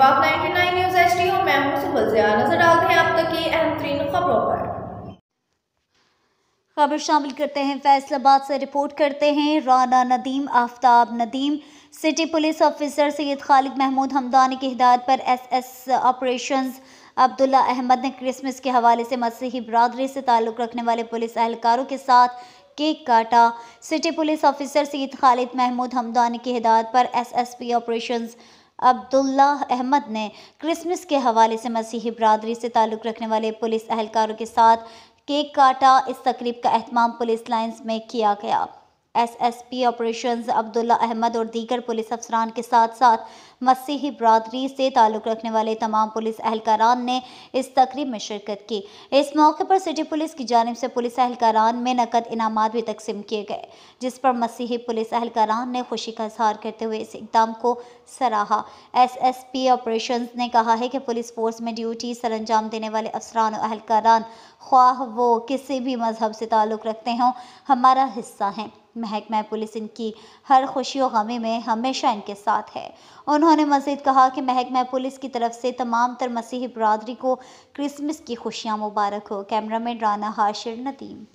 पाक 99 news H T और मैं हूँ सुबह जया नजर डालते हैं आप तक की अहम तरीन खबरों पर खबर शामिल करते हैं फैसलाबाद से रिपोर्ट करते हैं Rana Nadeem Aftab Nadeem city police officer Syed Khalid Mahmood Hamdani की हिदायत पर S S operations Abdullah Ahmad ने क्रिसमस के हवाले से मसीही बरदरी से ताल्लुक़ रखने वाले पुलिस एहलकारों के साथ केक काटा city police officer Syed Khalid Mahmood Hamdani की हिदायत पर S SSP operations Abdullah Ahmad ने क्रिसमस के हवाले से मसीही बरदरी से ताल्लुक़ रखने वाले पुलिस अहलकारों के साथ केक काटा इस तकरीब का अहतमाम पुलिस लाइन्स में किया गया एसएसपी ऑपरेशंस अब्दुल्ला अहमद और दीगर पुलिस अफसरान के साथ साथ मसीही बरदरी से ताल्लुक़ रखने वाले तमाम पुलिस अहलकारान ने इस तकरीब में शिरकत की इस मौके पर सिटी पुलिस की जानब से पुलिस अहलकारान में नकद इनाम भी तकसीम किए गए जिस पर मसीही पुलिस अहलकारान ने खुशी का इजहार करते हुए इस इकदाम को सराहा एस एस पी ऑपरेशन ने कहा है कि पुलिस फोर्स में ड्यूटी सर अंजाम देने वाले अफसरान और अहलकारान ख्वाह वो किसी भी मजहब से ताल्लुक़ रखते हों हमारा हिस्सा हैं महकमा पुलिस इनकी हर खुशी और गमी में हमेशा इनके साथ है उन्होंने मजीद कहा कि महकमा पुलिस की तरफ से तमाम तर मसीही बरदरी को क्रिसमस की खुशियाँ मुबारक हो कैमरा मैन राना हाशिर नदीम